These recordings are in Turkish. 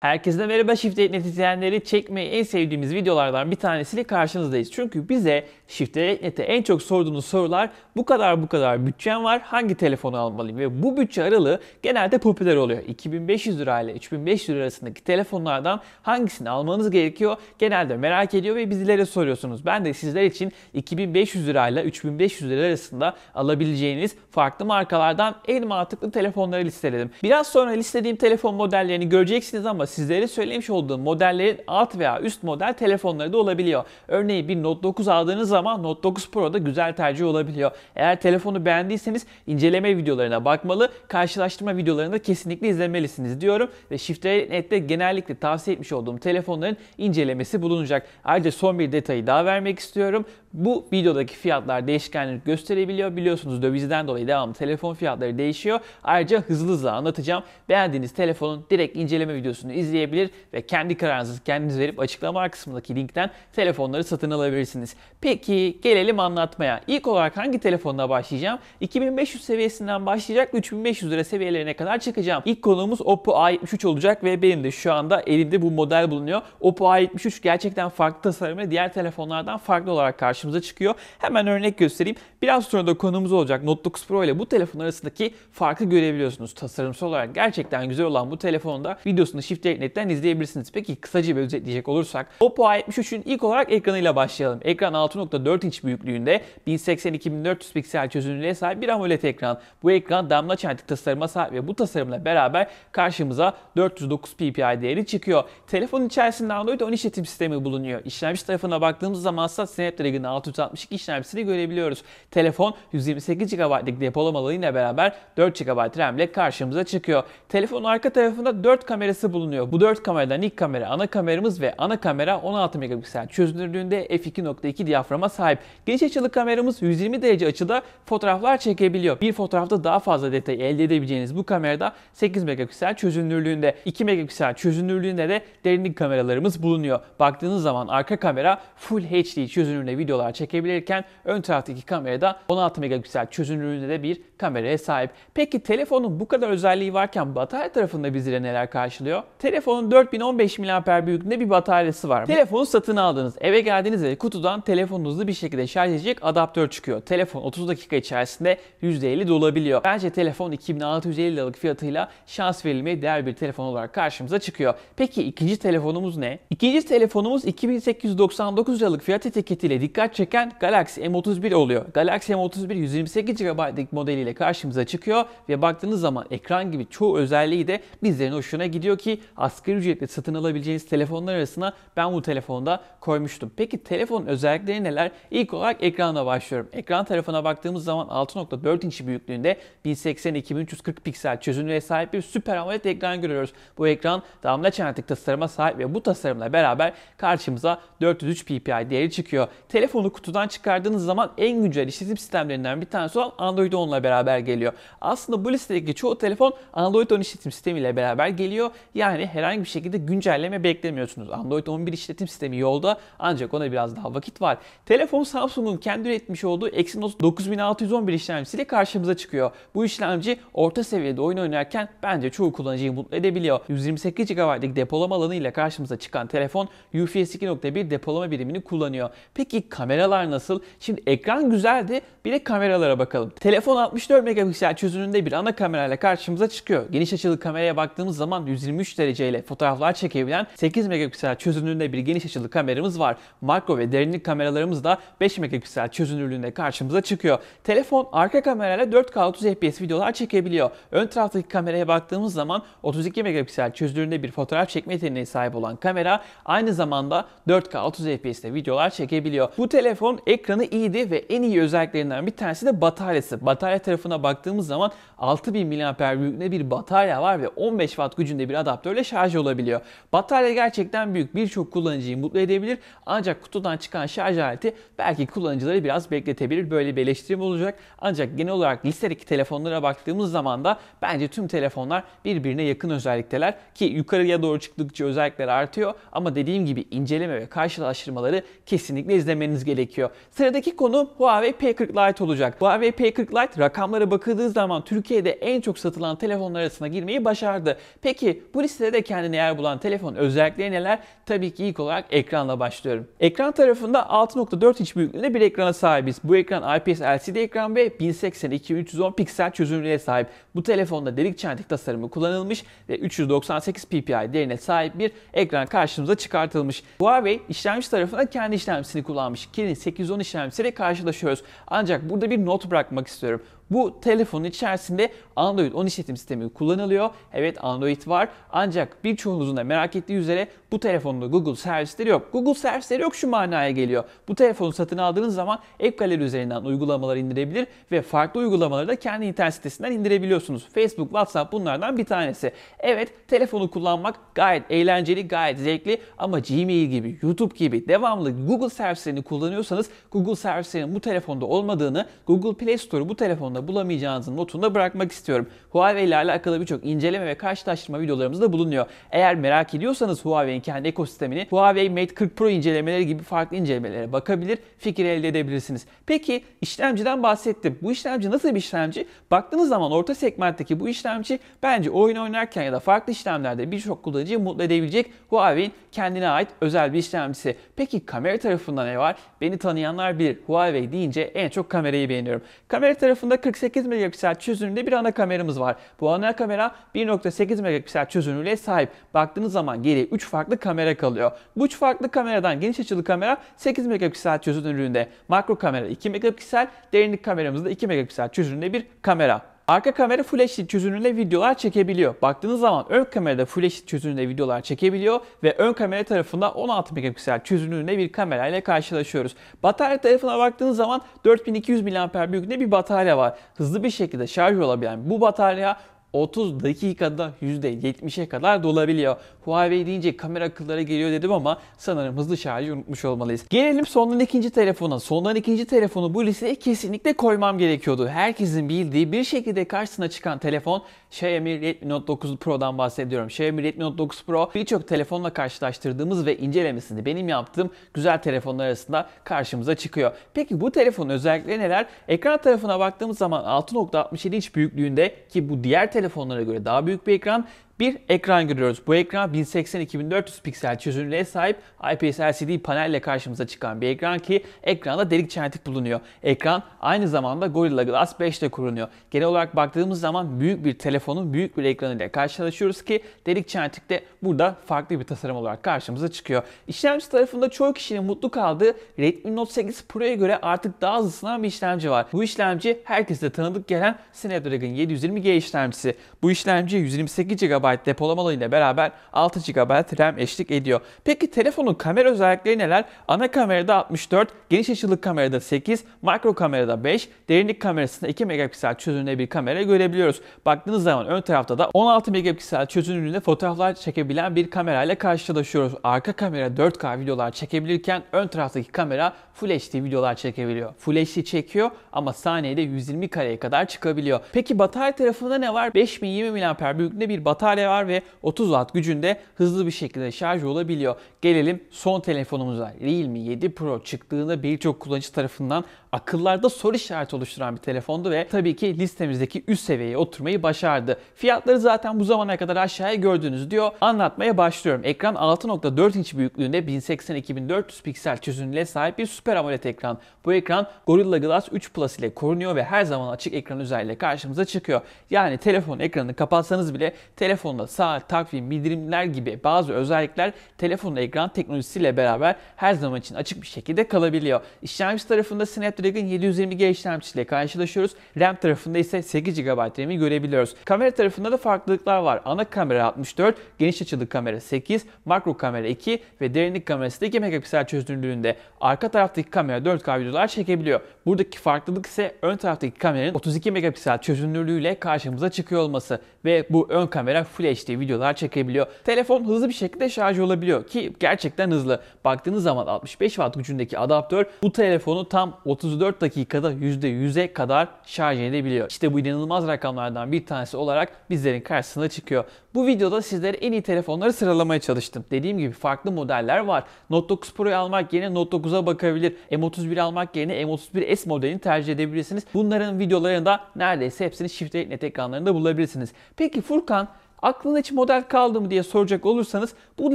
Herkese merhaba Shift Eğitmet izleyenleri çekmeyi en sevdiğimiz videolardan bir tanesiyle karşınızdayız. Çünkü bize Shift Eğitmet'e en çok sorduğunuz sorular bu kadar bu kadar bütçem var hangi telefonu almalıyım ve bu bütçe aralığı genelde popüler oluyor. 2500 lira ile 3500 lira arasındaki telefonlardan hangisini almanız gerekiyor genelde merak ediyor ve bizlere soruyorsunuz. Ben de sizler için 2500 lira ile 3500 lira arasında alabileceğiniz farklı markalardan en mantıklı telefonları listeledim. Biraz sonra listediğim telefon modellerini göreceksiniz ama sizlere söylemiş olduğum modellerin alt veya üst model telefonları da olabiliyor. Örneğin bir Note 9 aldığınız zaman Note 9 Pro da güzel tercih olabiliyor. Eğer telefonu beğendiyseniz inceleme videolarına bakmalı, karşılaştırma videolarını da kesinlikle izlemelisiniz diyorum. Ve Shift.net'te genellikle tavsiye etmiş olduğum telefonların incelemesi bulunacak. Ayrıca son bir detayı daha vermek istiyorum. Bu videodaki fiyatlar değişkenlik gösterebiliyor. Biliyorsunuz dövizden dolayı devamlı telefon fiyatları değişiyor. Ayrıca hızlı hızlı anlatacağım. Beğendiğiniz telefonun direkt inceleme videosunu izleyebilir ve kendi kararınızı kendiniz verip açıklama kısmındaki linkten telefonları satın alabilirsiniz. Peki gelelim anlatmaya. İlk olarak hangi telefonla başlayacağım? 2500 seviyesinden başlayacak 3500 lira seviyelerine kadar çıkacağım. İlk konuğumuz Oppo A73 olacak ve benim de şu anda elimde bu model bulunuyor. Oppo A73 gerçekten farklı tasarımı diğer telefonlardan farklı olarak karşı karşımıza çıkıyor. Hemen örnek göstereyim. Biraz sonra da konumuz olacak Note Pro ile bu telefon arasındaki farkı görebiliyorsunuz. Tasarımsal olarak gerçekten güzel olan bu telefonda videosunu Shift Shift.net'ten izleyebilirsiniz. Peki kısaca bir özetleyecek olursak Oppo A73'ün ilk olarak ekranıyla başlayalım. Ekran 6.4 inç büyüklüğünde 1080-2400 piksel çözünürlüğe sahip bir AMOLED ekran. Bu ekran damla çentik tasarıma sahip ve bu tasarımla beraber karşımıza 409 ppi değeri çıkıyor. Telefonun içerisinde Android 10 işletim sistemi bulunuyor. İşlemci tarafına baktığımız zaman ise Snapdragon 662 işlemcisini görebiliyoruz. Telefon 128 GB'lik depolamalığıyla beraber 4 GB RAM ile karşımıza çıkıyor. Telefonun arka tarafında 4 kamerası bulunuyor. Bu 4 kameradan ilk kamera ana kameramız ve ana kamera 16 megapiksel çözünürlüğünde f2.2 diyaframa sahip. Geniş açılı kameramız 120 derece açıda fotoğraflar çekebiliyor. Bir fotoğrafta daha fazla detay elde edebileceğiniz bu kamerada 8 megapiksel çözünürlüğünde, 2 megapiksel çözünürlüğünde de derinlik kameralarımız bulunuyor. Baktığınız zaman arka kamera Full HD çözünürlüğünde video videolar çekebilirken ön taraftaki kamerada 16 megapiksel çözünürlüğünde de bir kameraya sahip. Peki telefonun bu kadar özelliği varken batarya tarafında bizlere neler karşılıyor? Telefonun 4015 mAh büyüklüğünde bir bataryası var. Telefonu satın aldınız. Eve geldiğinizde kutudan telefonunuzu bir şekilde şarj edecek adaptör çıkıyor. Telefon 30 dakika içerisinde %50 dolabiliyor. Bence telefon 2650 liralık fiyatıyla şans verilmeye değer bir telefon olarak karşımıza çıkıyor. Peki ikinci telefonumuz ne? İkinci telefonumuz 2899 liralık fiyat etiketiyle dikkat dikkat çeken Galaxy M31 oluyor. Galaxy M31 128 GB'lik modeliyle karşımıza çıkıyor ve baktığınız zaman ekran gibi çoğu özelliği de bizlerin hoşuna gidiyor ki asgari ücretle satın alabileceğiniz telefonlar arasına ben bu telefonda koymuştum. Peki telefon özellikleri neler? İlk olarak ekranla başlıyorum. Ekran tarafına baktığımız zaman 6.4 inç büyüklüğünde 1080-2340 piksel çözünürlüğe sahip bir süper AMOLED ekran görüyoruz. Bu ekran damla çentik tasarıma sahip ve bu tasarımla beraber karşımıza 403 ppi değeri çıkıyor. Telefon iPhone'u kutudan çıkardığınız zaman en güncel işletim sistemlerinden bir tanesi olan Android 10 ile beraber geliyor. Aslında bu listedeki çoğu telefon Android 10 işletim sistemi ile beraber geliyor. Yani herhangi bir şekilde güncelleme beklemiyorsunuz. Android 11 işletim sistemi yolda ancak ona biraz daha vakit var. Telefon Samsung'un kendi üretmiş olduğu Exynos 9611 işlemcisiyle karşımıza çıkıyor. Bu işlemci orta seviyede oyun oynarken bence çoğu kullanıcıyı mutlu edebiliyor. 128 GB'lik depolama alanı ile karşımıza çıkan telefon UFS 2.1 depolama birimini kullanıyor. Peki kamera kameralar nasıl? Şimdi ekran güzeldi. Bir de kameralara bakalım. Telefon 64 megapiksel çözünürlüğünde bir ana kamerayla karşımıza çıkıyor. Geniş açılı kameraya baktığımız zaman 123 dereceyle fotoğraflar çekebilen 8 megapiksel çözünürlüğünde bir geniş açılı kameramız var. Makro ve derinlik kameralarımız da 5 megapiksel çözünürlüğünde karşımıza çıkıyor. Telefon arka kamerayla 4K 30 FPS videolar çekebiliyor. Ön taraftaki kameraya baktığımız zaman 32 megapiksel çözünürlüğünde bir fotoğraf çekme yeteneğine sahip olan kamera aynı zamanda 4K 30 FPS'te videolar çekebiliyor. Bu telefon ekranı iyiydi ve en iyi özelliklerinden bir tanesi de bataryası. Batarya tarafına baktığımız zaman 6000 mAh büyüklüğünde bir batarya var ve 15 watt gücünde bir adaptörle şarj olabiliyor. Batarya gerçekten büyük birçok kullanıcıyı mutlu edebilir ancak kutudan çıkan şarj aleti belki kullanıcıları biraz bekletebilir. Böyle bir eleştirim olacak. Ancak genel olarak listedeki telefonlara baktığımız zaman da bence tüm telefonlar birbirine yakın özellikteler ki yukarıya doğru çıktıkça özellikler artıyor ama dediğim gibi inceleme ve karşılaştırmaları kesinlikle izlemeniz gerekiyor. Sıradaki konu Huawei P40 Lite olacak. Huawei P40 Lite rakamlara bakıldığı zaman Türkiye'de en çok satılan telefonlar arasına girmeyi başardı. Peki bu listede de kendine yer bulan telefon özellikleri neler? Tabii ki ilk olarak ekranla başlıyorum. Ekran tarafında 6.4 inç büyüklüğünde bir ekrana sahibiz. Bu ekran IPS LCD ekran ve 1080 x piksel çözünürlüğe sahip. Bu telefonda delik çentik tasarımı kullanılmış ve 398 ppi derine sahip bir ekran karşımıza çıkartılmış. Huawei işlemci tarafında kendi işlemcisini kullanmış. 2'nin 810 işlemsiyle karşılaşıyoruz. Ancak burada bir not bırakmak istiyorum. Bu telefonun içerisinde Android 10 işletim sistemi kullanılıyor. Evet Android var ancak birçoğunuzun da merak ettiği üzere bu telefonda Google servisleri yok. Google servisleri yok şu manaya geliyor. Bu telefonu satın aldığınız zaman App Gallery üzerinden uygulamaları indirebilir ve farklı uygulamaları da kendi internet sitesinden indirebiliyorsunuz. Facebook, WhatsApp bunlardan bir tanesi. Evet telefonu kullanmak gayet eğlenceli, gayet zevkli ama Gmail gibi, YouTube gibi devamlı Google servislerini kullanıyorsanız Google servislerinin bu telefonda olmadığını, Google Play Store'u bu telefonda telefonda bulamayacağınızın notunu da bırakmak istiyorum. Huawei ile alakalı birçok inceleme ve karşılaştırma videolarımızda bulunuyor. Eğer merak ediyorsanız Huawei'nin kendi ekosistemini Huawei Mate 40 Pro incelemeleri gibi farklı incelemelere bakabilir, fikir elde edebilirsiniz. Peki işlemciden bahsettim. Bu işlemci nasıl bir işlemci? Baktığınız zaman orta segmentteki bu işlemci bence oyun oynarken ya da farklı işlemlerde birçok kullanıcıyı mutlu edebilecek Huawei'nin kendine ait özel bir işlemcisi. Peki kamera tarafında ne var? Beni tanıyanlar bilir. Huawei deyince en çok kamerayı beğeniyorum. Kamera tarafında 48 megapiksel çözünürlüğünde bir ana kameramız var. Bu ana kamera 1.8 megapiksel çözünürlüğe sahip. Baktığınız zaman geriye 3 farklı kamera kalıyor. Bu 3 farklı kameradan geniş açılı kamera 8 megapiksel çözünürlüğünde, makro kamera 2 megapiksel, derinlik da 2 megapiksel çözünürlüğünde bir kamera. Arka kamera Full HD çözünürlüğünde videolar çekebiliyor. Baktığınız zaman ön kamerada Full HD çözünürlüğünde videolar çekebiliyor ve ön kamera tarafında 16 megapiksel çözünürlüğünde bir kamera ile karşılaşıyoruz. Batarya tarafına baktığınız zaman 4200 mAh büyüklüğünde bir batarya var. Hızlı bir şekilde şarj olabilen bu batarya 30 dakikada %70'e kadar dolabiliyor. Huawei deyince kamera akıllara geliyor dedim ama sanırım hızlı şarjı unutmuş olmalıyız. Gelelim sonun ikinci telefona. Sonun ikinci telefonu bu listeye kesinlikle koymam gerekiyordu. Herkesin bildiği bir şekilde karşısına çıkan telefon Xiaomi Redmi Note 9 Pro'dan bahsediyorum. Xiaomi Redmi Note 9 Pro birçok telefonla karşılaştırdığımız ve incelemesini benim yaptığım güzel telefonlar arasında karşımıza çıkıyor. Peki bu telefonun özellikleri neler? Ekran tarafına baktığımız zaman 6.67 inç büyüklüğünde ki bu diğer telefonlara göre daha büyük bir ekran bir ekran görüyoruz. Bu ekran 1080-2400 piksel çözünürlüğe sahip IPS LCD panelle karşımıza çıkan bir ekran ki ekranda delik çentik bulunuyor. Ekran aynı zamanda Gorilla Glass 5 ile korunuyor. Genel olarak baktığımız zaman büyük bir telefonun büyük bir ekranıyla karşılaşıyoruz ki delik çentik de burada farklı bir tasarım olarak karşımıza çıkıyor. İşlemci tarafında çoğu kişinin mutlu kaldığı Redmi Note 8 Pro'ya göre artık daha hızlı sınav bir işlemci var. Bu işlemci herkese tanıdık gelen Snapdragon 720G işlemcisi. Bu işlemci 128 GB depolamalı ile beraber 6 GB RAM eşlik ediyor. Peki telefonun kamera özellikleri neler? Ana kamerada 64, geniş açılı kamerada 8, makro kamerada 5, derinlik kamerasında 2 megapiksel çözünürlüğünde bir kamera görebiliyoruz. Baktığınız zaman ön tarafta da 16 megapiksel çözünürlüğünde fotoğraflar çekebilen bir kamerayla karşılaşıyoruz. Arka kamera 4K videolar çekebilirken ön taraftaki kamera Full HD videolar çekebiliyor. Full HD çekiyor ama saniyede 120 kareye kadar çıkabiliyor. Peki batarya tarafında ne var? 5020 mAh büyüklüğünde bir batarya batarya var ve 30 watt gücünde hızlı bir şekilde şarj olabiliyor. Gelelim son telefonumuza. Realme 7 Pro çıktığında birçok kullanıcı tarafından akıllarda soru işareti oluşturan bir telefondu ve tabii ki listemizdeki üst seviyeye oturmayı başardı. Fiyatları zaten bu zamana kadar aşağıya gördünüz diyor. Anlatmaya başlıyorum. Ekran 6.4 inç büyüklüğünde 1080-2400 piksel çözünürlüğe sahip bir Super AMOLED ekran. Bu ekran Gorilla Glass 3 Plus ile korunuyor ve her zaman açık ekran özelliğiyle karşımıza çıkıyor. Yani telefon ekranını kapatsanız bile telefon telefonla saat, takvim, bildirimler gibi bazı özellikler telefonun ekran teknolojisiyle beraber her zaman için açık bir şekilde kalabiliyor. İşlemci tarafında Snapdragon 720G işlemcisiyle karşılaşıyoruz. RAM tarafında ise 8 GB RAM'i görebiliyoruz. Kamera tarafında da farklılıklar var. Ana kamera 64, geniş açılı kamera 8, makro kamera 2 ve derinlik kamerası da 2 megapiksel çözünürlüğünde. Arka taraftaki kamera 4K videolar çekebiliyor. Buradaki farklılık ise ön taraftaki kameranın 32 megapiksel çözünürlüğüyle karşımıza çıkıyor olması ve bu ön kamera Full HD videolar çekebiliyor. Telefon hızlı bir şekilde şarj olabiliyor ki gerçekten hızlı. Baktığınız zaman 65 watt gücündeki adaptör bu telefonu tam 34 dakikada %100'e kadar şarj edebiliyor. İşte bu inanılmaz rakamlardan bir tanesi olarak bizlerin karşısına çıkıyor. Bu videoda sizlere en iyi telefonları sıralamaya çalıştım. Dediğim gibi farklı modeller var. Note 9 Pro'yu almak yerine Note 9'a bakabilir. M31 almak yerine M31S modelini tercih edebilirsiniz. Bunların videolarını da neredeyse hepsini Shift net ekranlarında bulabilirsiniz. Peki Furkan Aklında hiç model kaldı mı diye soracak olursanız bu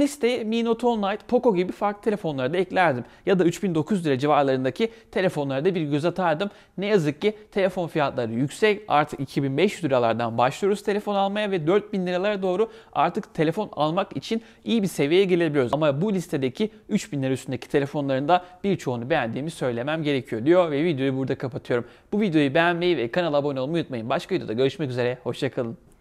listeye Mi Note 10 Lite, Poco gibi farklı telefonları da eklerdim. Ya da 3900 lira civarlarındaki telefonlara da bir göz atardım. Ne yazık ki telefon fiyatları yüksek. Artık 2500 liralardan başlıyoruz telefon almaya ve 4000 liralara doğru artık telefon almak için iyi bir seviyeye gelebiliyoruz. Ama bu listedeki 3000 lira üstündeki telefonların da birçoğunu beğendiğimi söylemem gerekiyor diyor ve videoyu burada kapatıyorum. Bu videoyu beğenmeyi ve kanala abone olmayı unutmayın. Başka videoda görüşmek üzere. Hoşçakalın.